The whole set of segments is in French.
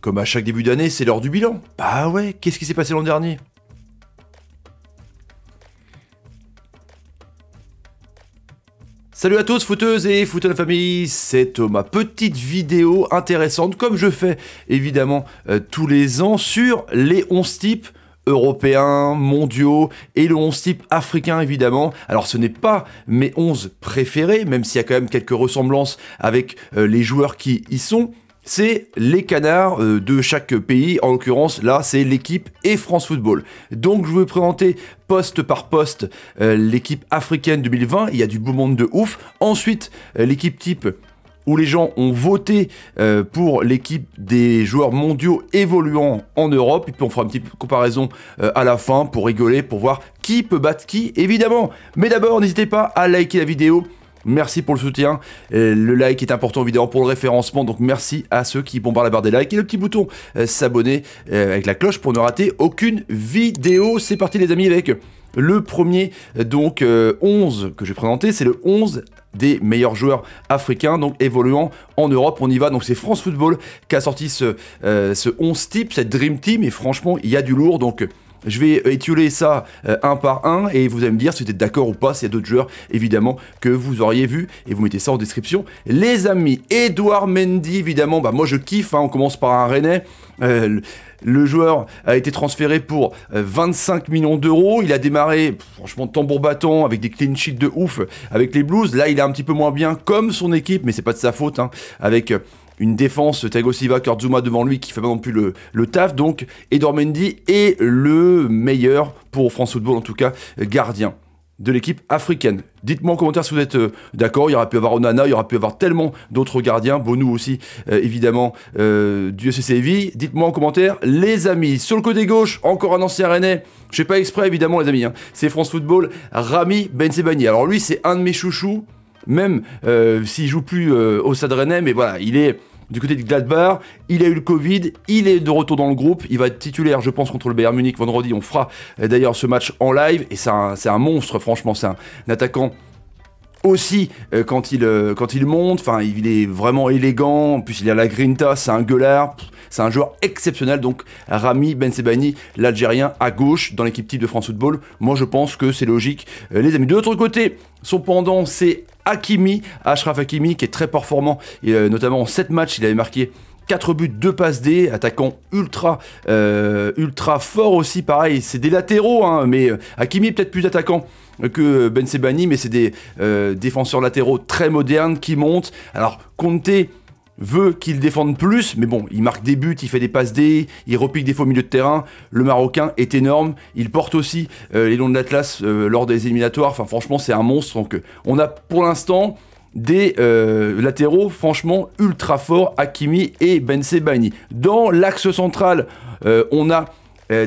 Comme à chaque début d'année, c'est l'heure du bilan. Bah ouais, qu'est-ce qui s'est passé l'an dernier Salut à tous footeuses et footeurs famille, c'est euh, ma petite vidéo intéressante comme je fais évidemment euh, tous les ans sur les 11 types européens, mondiaux et le 11 type africain évidemment. Alors ce n'est pas mes 11 préférés, même s'il y a quand même quelques ressemblances avec euh, les joueurs qui y sont, c'est les canards euh, de chaque pays. En l'occurrence, là, c'est l'équipe et France Football. Donc, je vais vous présenter poste par poste euh, l'équipe africaine 2020. Il y a du beau monde de ouf. Ensuite, euh, l'équipe type où les gens ont voté pour l'équipe des joueurs mondiaux évoluant en Europe. Et puis on fera une petite comparaison à la fin pour rigoler, pour voir qui peut battre qui, évidemment. Mais d'abord, n'hésitez pas à liker la vidéo, Merci pour le soutien. Euh, le like est important vidéo pour le référencement. Donc merci à ceux qui bombardent la barre des likes et le petit bouton euh, s'abonner euh, avec la cloche pour ne rater aucune vidéo. C'est parti les amis avec le premier donc 11 que j'ai présenté, c'est le 11 des meilleurs joueurs africains, donc évoluant en Europe. On y va, donc c'est France Football qui a sorti ce, ce 11 type, cette Dream Team, et franchement, il y a du lourd, donc je vais étioler ça euh, un par un et vous allez me dire si vous êtes d'accord ou pas. S'il y a d'autres joueurs, évidemment, que vous auriez vu et vous mettez ça en description. Les amis, Edouard Mendy, évidemment, bah moi je kiffe. Hein. on commence par un René, euh, le joueur a été transféré pour 25 euh, millions d'euros. Il a démarré, franchement, tambour bâton avec des clean sheets de ouf avec les Blues. Là, il est un petit peu moins bien, comme son équipe, mais c'est pas de sa faute. Hein. avec une défense Tagosiva, Kurzuma devant lui qui fait pas non plus le, taf. Donc Mendy est le meilleur pour France Football, en tout cas gardien de l'équipe africaine. Dites-moi en commentaire si vous êtes euh, d'accord. Il y aura pu avoir Onana, il y aura pu avoir tellement d'autres gardiens. Bonou aussi, euh, évidemment, euh, du SCCV. Dites-moi en commentaire, les amis. Sur le côté gauche, encore un ancien Rennais. Je sais pas exprès, évidemment, les amis. Hein. C'est France Football, Rami Bensebani. Alors lui, c'est un de mes chouchous. Même s'il joue plus au Stade Rennais, mais voilà, il est du côté de Gladbach. Il a eu le Covid, il est de retour dans le groupe, il va être titulaire, je pense, contre le Bayern Munich vendredi. On fera euh, d'ailleurs ce match en live et c'est un, monstre, franchement, c'est un attaquant aussi euh, quand il euh, quand il monte enfin il est vraiment élégant en plus il a la grinta c'est un gueulard c'est un joueur exceptionnel donc Rami Ben l'Algérien à gauche dans l'équipe type de France Football moi je pense que c'est logique euh, les amis de l'autre côté cependant, c'est Hakimi Ashraf Hakimi qui est très performant et notamment en 7 matchs il avait marqué 4 buts, 2 passes D, attaquant ultra, euh, ultra fort aussi, pareil, c'est des latéraux, hein, mais euh, Hakimi peut-être plus attaquant que Ben Sebani, mais c'est des euh, défenseurs latéraux très modernes qui montent. Alors Conte veut qu'il défende plus, mais bon, il marque des buts, il fait des passes D, il repique des faux milieux de terrain. Le Marocain est énorme, il porte aussi les longs de l'Atlas lors des éliminatoires. Enfin, franchement, c'est un monstre. Donc, on a pour l'instant des euh, latéraux franchement ultra forts, Akimi et Ben Sebani. Dans l'axe central, euh, on a euh,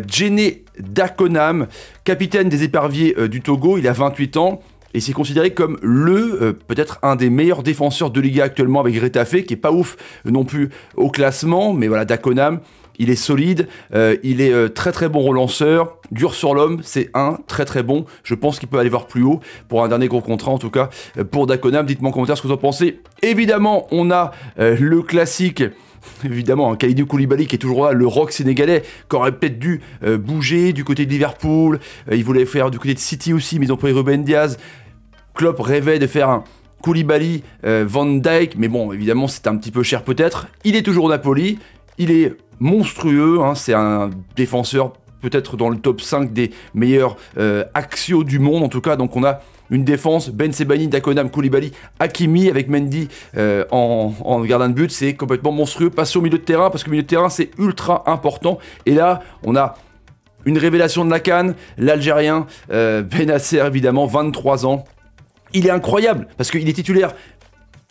Dakonam, capitaine des éperviers euh, du Togo, il a 28 ans. Et c'est considéré comme le, peut-être un des meilleurs défenseurs de Liga actuellement avec Retafe, qui est pas ouf non plus au classement, mais voilà, Dakonam, il est solide, euh, il est euh, très très bon relanceur, dur sur l'homme, c'est un très très bon. Je pense qu'il peut aller voir plus haut pour un dernier gros contrat en tout cas euh, pour Dakonam. Dites-moi en commentaire ce que vous en pensez. Évidemment, on a le classique évidemment, un hein, Kalidou Koulibaly qui est toujours là, le rock sénégalais, qui aurait peut-être dû bouger du côté de Liverpool, il voulait faire du côté de City aussi, mais ils ont pris Ruben Diaz. Klopp rêvait de faire un Koulibaly, Van Dyke, mais bon, évidemment, c'est un petit peu cher peut-être. Il est toujours Napoli, il est monstrueux. Hein. c'est un défenseur peut-être dans le top 5 des meilleurs euh, axios du monde en tout cas. Donc on a une défense, Ben Sebani, Dakonam, Koulibaly, Akimi avec Mendy euh, en, gardien de but, c'est complètement monstrueux. Passer au milieu de terrain, parce que le milieu de terrain c'est ultra important. Et là, on a une révélation de la canne, l'Algérien, euh, Benacer évidemment, 23 ans. Il est incroyable, parce qu'il est titulaire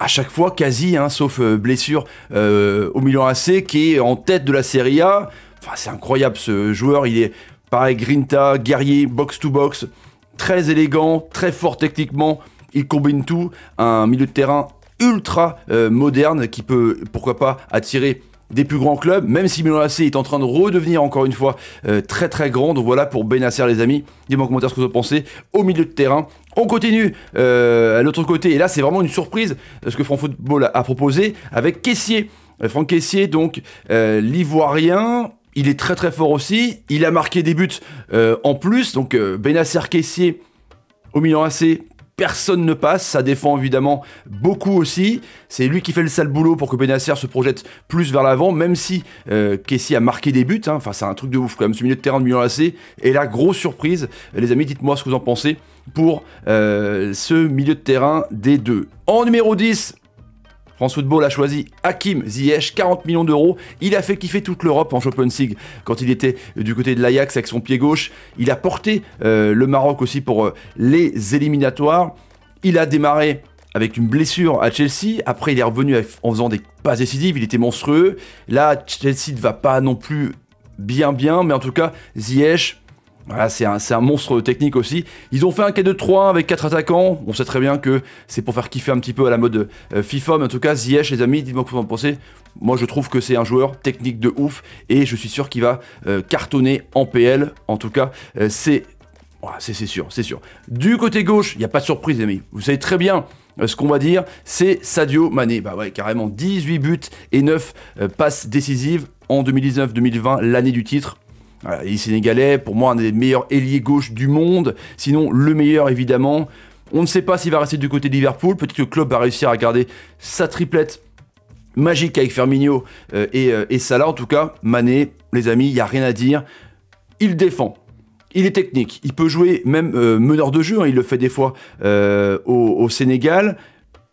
à chaque fois quasi, hein, sauf euh, blessure euh, au milieu AC qui est en tête de la Serie A. Enfin, c'est incroyable ce joueur, il est pareil, grinta, guerrier, box-to-box, très élégant, très fort techniquement, il combine tout, un milieu de terrain ultra euh, moderne qui peut, pourquoi pas, attirer des plus grands clubs, même si Milan AC est en train de redevenir encore une fois euh, très très grand. Donc voilà pour Benacer les amis. dites moi en commentaire ce que vous en pensez. Au milieu de terrain, on continue euh, à l'autre côté. Et là, c'est vraiment une surprise euh, ce que Franck Football a, proposé avec Caissier. Euh, Franck Caissier, donc l'Ivoirien. Il est très très fort aussi. Il a marqué des buts en plus. Donc Benacer Caissier au Milan AC, personne ne passe. Ça défend évidemment beaucoup aussi. C'est lui qui fait le sale boulot pour que Benacer se projette plus vers l'avant, même si euh, a marqué des buts. Hein. Enfin, c'est un truc de ouf quand même. Ce milieu de terrain de Milan AC et la grosse surprise. Les amis, dites-moi ce que vous en pensez pour euh, ce milieu de terrain des deux. En numéro 10, France Football a choisi Hakim Ziyech, 40 millions d'euros. Il a fait kiffer toute l'Europe en Champions League quand il était euh, du côté de l'Ajax avec son pied gauche. Il a porté euh, le Maroc aussi pour euh, les éliminatoires. Il a démarré avec une blessure à Chelsea. Après, il est revenu en faisant des pas décisifs, Il était monstrueux. Là, Chelsea ne va pas non plus bien bien, mais en tout cas, Ziyech voilà, c'est un, monstre technique aussi. Ils ont fait un quai de 3 avec 4 attaquants. On sait très bien que c'est pour faire kiffer un petit peu à la mode euh, FIFA. Mais en tout cas, Ziyech, les amis, dites-moi ce que vous en pensez. Moi, je trouve que c'est un joueur technique de ouf. Et je suis sûr qu'il va euh, cartonner en PL. En tout cas, euh, c'est... c'est sûr, c'est sûr. Du côté gauche, il n'y a pas de surprise, les amis. Vous savez très bien ce qu'on va dire, c'est Sadio Mané. Bah ouais, carrément 18 buts et 9 passes décisives en 2019-2020, l'année du titre. Les sénégalais, pour moi, un des meilleurs ailiers gauche du monde. Sinon, le meilleur, évidemment. On ne sait pas s'il va rester du côté de Liverpool. Peut-être que Club va réussir à garder sa triplette magique avec Firmino euh, euh, et, Salah. En tout cas, Mané, les amis, il n'y a rien à dire. Il défend. Il est technique. Il peut jouer même euh, meneur de jeu. Hein. il le fait des fois au, Sénégal.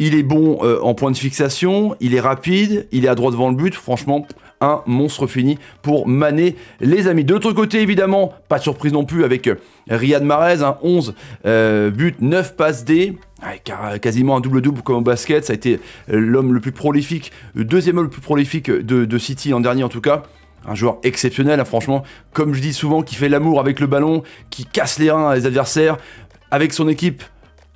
Il est bon en point de fixation, il est rapide, il est à droite devant le but. Franchement, un monstre fini pour maner les amis. De l'autre côté, évidemment, pas de surprise non plus avec euh, Riyad Mahrez, 11 hein, euh, buts, 9 passes D. avec euh, quasiment un double-double comme au basket, ça a été l'homme le plus prolifique, le deuxième homme le plus prolifique de, City en dernier en tout cas. Un joueur exceptionnel, hein, franchement, comme je dis souvent, qui fait l'amour avec le ballon, qui casse les reins à les adversaires, avec son équipe,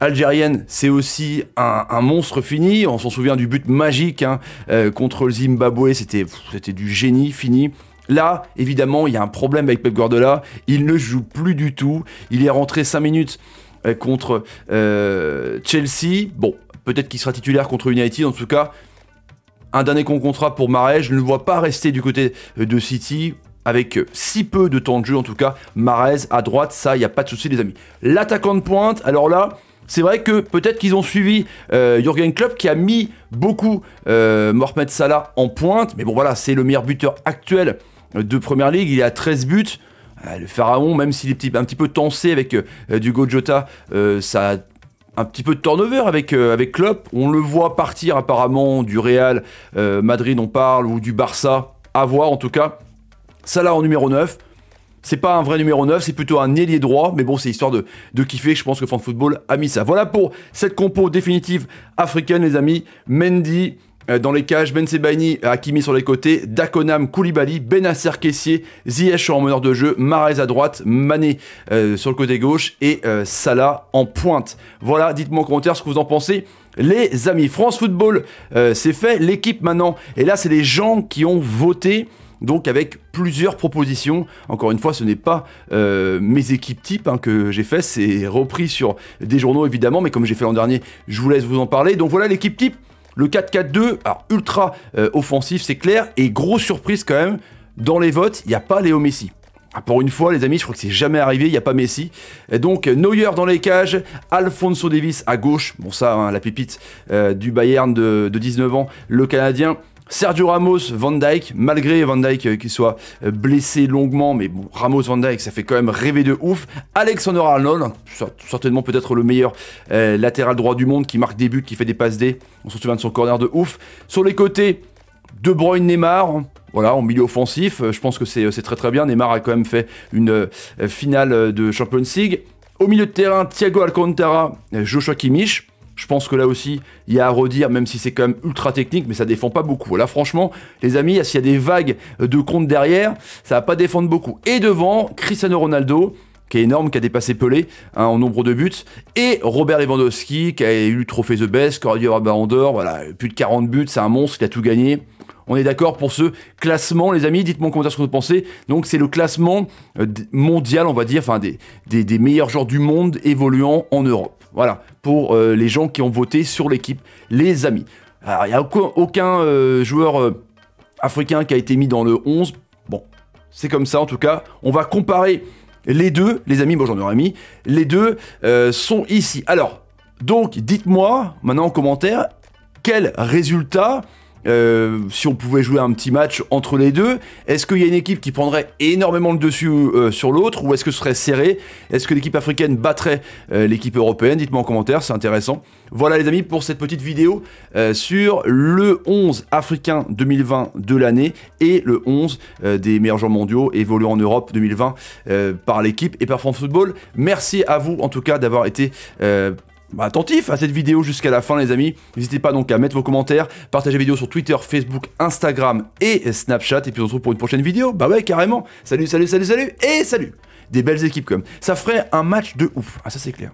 algérienne, c'est aussi un, monstre fini. On s'en souvient du but magique hein, euh, contre le Zimbabwe, c'était du génie fini. Là, évidemment, il y a un problème avec Pep Guardiola. Il ne joue plus du tout. Il est rentré 5 minutes euh, contre euh, Chelsea. Bon, peut-être qu'il sera titulaire contre United. En tout cas, un dernier con contrat pour Marais. Je ne le vois pas rester du côté de City avec si peu de temps de jeu en tout cas. Marez à droite, ça, il n'y a pas de souci les amis. L'attaquant de pointe, alors là, c'est vrai que peut-être qu'ils ont suivi euh, Jürgen Klopp qui a mis beaucoup euh, Mohamed Salah en pointe. Mais bon, voilà, c'est le meilleur buteur actuel euh, de Première Ligue. Il est à 13 buts. Le Pharaon, même s'il est un petit peu tensé avec du Dugo ça a un petit peu de turnover avec, avec Klopp. On le voit partir apparemment du Real, Madrid on parle, ou du Barça, à voir en tout cas. Salah en numéro 9, c'est pas un vrai numéro 9, c'est plutôt un ailier droit, mais bon, c'est histoire de, de kiffer. Je pense que de Football a mis ça. Voilà pour cette compo définitive africaine, les amis. Mendy, euh, dans les cages, Ben Sebaini, euh, Hakimi sur les côtés, Dakonam, Koulibaly, Benasser Kessier, Ziyech en meneur de jeu, Marez à droite, Mané euh, sur le côté gauche et Salah en pointe. Voilà, dites-moi en commentaire ce que vous en pensez les amis. France Football, euh, c'est fait, l'équipe maintenant. Et là, c'est les gens qui ont voté. Donc avec plusieurs propositions. Encore une fois, ce n'est pas euh, mes équipes type hein, que j'ai fait, c'est repris sur des journaux évidemment, mais comme j'ai fait l'an dernier, je vous laisse vous en parler. Donc voilà l'équipe type, le 4-4-2, alors ultra euh, offensif c'est clair, et grosse surprise quand même, dans les votes, il n'y a pas Léo Messi. Ah, pour une fois, les amis, je crois que c'est jamais arrivé, il n'y a pas Messi. Et donc, Neuer dans les cages, Alfonso Davis à gauche, bon ça, hein, la pépite euh, du Bayern de, 19 ans, le Canadien. Sergio Ramos, Van Dyke, malgré Van Dyke euh, qui soit euh, blessé longuement, mais bon, Ramos, Van Dyke, ça fait quand même rêver de ouf. Alexander Arnold, certainement peut-être le meilleur latéral droit du monde, qui marque des buts, qui fait des passes D. On se souvient de son corner de ouf. Sur les côtés, de Bruyne, Neymar, voilà, en milieu offensif, euh, je pense que euh, c'est très très bien. Neymar a quand même fait une euh, finale de Champions League. Au milieu de terrain, Thiago Alcantara, Joshua Kimmich. Je pense que là aussi, il y a à redire, même si c'est quand même ultra technique, mais ça défend pas beaucoup. Là, franchement, les amis, s'il y a des vagues de comptes derrière, ça va pas défendre beaucoup. Et devant, Cristiano Ronaldo, qui est énorme, qui a dépassé Pelé hein, en nombre de buts, et Robert Lewandowski, qui a eu le trophée The Best, qui aurait voilà, plus de 40 buts, c'est un monstre, il a tout gagné. On est d'accord pour ce classement, les amis. Dites-moi en commentaire ce que vous pensez. Donc, c'est le classement euh, mondial, on va dire, enfin, des, des, meilleurs joueurs du monde évoluant en Europe. Voilà, pour euh, les gens qui ont voté sur l'équipe, les amis. Alors, il n'y a aucun, euh, joueur africain qui a été mis dans le 11. Bon, c'est comme ça en tout cas. On va comparer les deux, les amis, bon j'en aurais mis, les deux sont ici. Alors, donc dites-moi maintenant en commentaire, quel résultat euh, si on pouvait jouer un petit match entre les deux. Est-ce qu'il y a une équipe qui prendrait énormément le dessus euh, sur l'autre ou est-ce que ce serait serré Est-ce que l'équipe africaine battrait euh, l'équipe européenne Dites-moi en commentaire, c'est intéressant. Voilà les amis pour cette petite vidéo sur le 11 africain 2020 de l'année et le 11 des meilleurs joueurs mondiaux évoluant en Europe 2020 par l'équipe et par France Football. Merci à vous en tout cas d'avoir été attentif bah, à cette vidéo jusqu'à la fin les amis. N'hésitez pas donc à mettre vos commentaires, partager la vidéo sur Twitter, Facebook, Instagram et Snapchat. Et puis on se retrouve pour une prochaine vidéo. Bah ouais carrément. Salut, salut, salut, salut et salut. Des belles équipes comme. Ça ferait un match de ouf. Ah ça c'est clair.